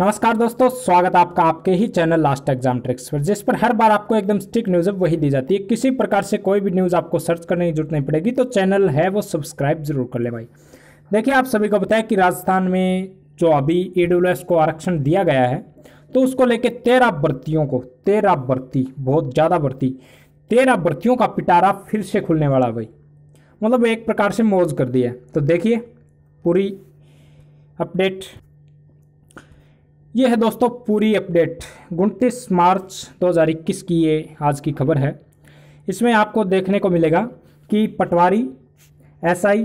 नमस्कार दोस्तों स्वागत आपका आपके ही चैनल लास्ट एग्जाम ट्रिक्स पर जिस पर हर बार आपको एकदम स्टिक न्यूज़ है वही दी जाती है किसी प्रकार से कोई भी न्यूज़ आपको सर्च करने की जरूरत नहीं पड़ेगी तो चैनल है वो सब्सक्राइब जरूर कर ले भाई देखिए आप सभी को बताया कि राजस्थान में जो अभी ई को आरक्षण दिया गया है तो उसको लेके तेरह भर्तियों को तेरह भर्ती बहुत ज़्यादा भर्ती तेरह भर्तियों का पिटारा फिर से खुलने वाला भाई मतलब एक प्रकार से मौज कर दिया तो देखिए पूरी अपडेट ये है दोस्तों पूरी अपडेट उनतीस मार्च 2021 की ये आज की खबर है इसमें आपको देखने को मिलेगा कि पटवारी एसआई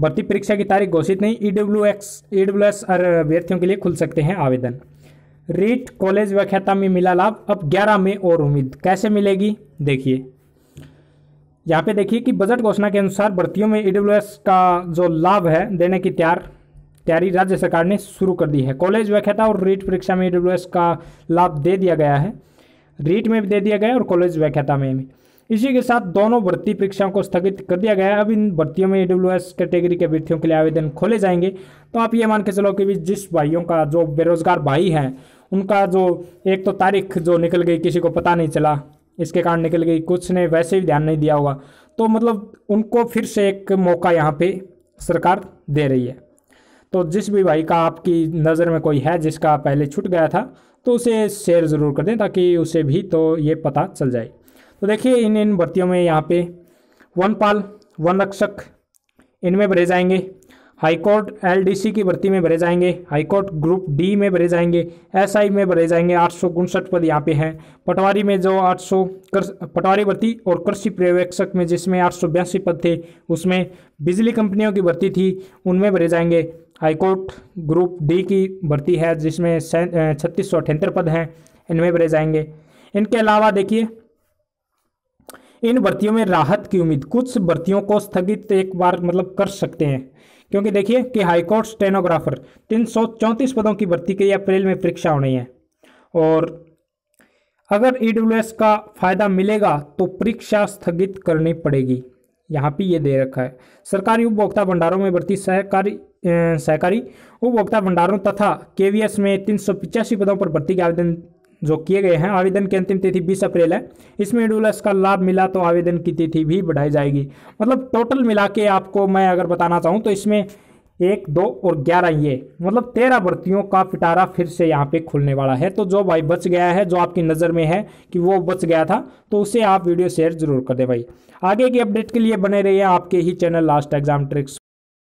भर्ती परीक्षा की तारीख घोषित नहीं E W X E W S अभ्यर्थियों के लिए खुल सकते हैं आवेदन रीट कॉलेज व्याख्याता में मिला लाभ अब 11 में और उम्मीद कैसे मिलेगी देखिए यहाँ पे देखिए कि बजट घोषणा के अनुसार भर्तियों में ई का जो लाभ है देने की तैयार तैयारी राज्य सरकार ने शुरू कर दी है कॉलेज व्याख्याता और रीट परीक्षा में ई का लाभ दे दिया गया है रीट में भी दे दिया गया और कॉलेज व्याख्याता में भी इसी के साथ दोनों भर्ती परीक्षाओं को स्थगित कर दिया गया है अब इन भर्तियों में डब्ल्यू एस कैटेगरी के अभ्यर्थियों के लिए आवेदन खोले जाएंगे तो आप ये मान के चलो कि भी जिस भाइयों का जो बेरोजगार भाई हैं उनका जो एक तो तारीख जो निकल गई किसी को पता नहीं चला इसके कारण निकल गई कुछ ने वैसे भी ध्यान नहीं दिया होगा तो मतलब उनको फिर से एक मौका यहाँ पे सरकार दे रही है तो जिस भी भाई का आपकी नज़र में कोई है जिसका पहले छूट गया था तो उसे शेयर ज़रूर कर दें ताकि उसे भी तो ये पता चल जाए तो देखिए इन इन भर्तियों में यहाँ पे वन पाल वन रक्षक इनमें भरे जाएंगे हाईकोर्ट एल की भर्ती में भरे जाएंगे हाईकोर्ट ग्रुप डी में भरे जाएंगे एसआई में भरे जाएंगे आठ सौ उनसठ पद यहाँ पे हैं पटवारी में जो आठ सौ पटवारी भर्ती और कृषि पर्यवेक्षक में जिसमें आठ सौ बयासी पद थे उसमें बिजली कंपनियों की भर्ती थी उनमें भरे जाएंगे हाईकोर्ट ग्रुप डी की भर्ती है जिसमें छत्तीस सौ अठहत्तर पद हैं इनमें भरे जाएंगे इनके अलावा देखिए इन भर्तियों में राहत की उम्मीद कुछ भर्तियों को स्थगित एक बार मतलब कर सकते हैं क्योंकि देखिए कि हाईकोर्ट स्टेनोग्राफर तीन सौ चौंतीस पदों की भर्ती के लिए अप्रैल में परीक्षा होनी है और अगर ई का फ़ायदा मिलेगा तो परीक्षा स्थगित करनी पड़ेगी यहाँ पे ये दे रखा है सरकारी उपभोक्ता भंडारों में भर्ती सहकारी सहकारी उपभोक्ता भंडारों तथा के में तीन सौ पिचासी पदों पर भर्ती के आवेदन जो किए गए हैं आवेदन की अंतिम तिथि बीस अप्रैल है इसमें डूलस का लाभ मिला तो आवेदन की तिथि भी बढ़ाई जाएगी मतलब टोटल मिला के आपको मैं अगर बताना चाहूँ तो इसमें एक दो और ग्यारह ये मतलब तेरह भर्तियों का पिटारा फिर से यहाँ पे खुलने वाला है तो जो भाई बच गया है जो आपकी नज़र में है कि वो बच गया था तो उसे आप वीडियो शेयर जरूर कर दे भाई आगे की अपडेट के लिए बने रहिए आपके ही चैनल लास्ट एग्जाम ट्रिक्स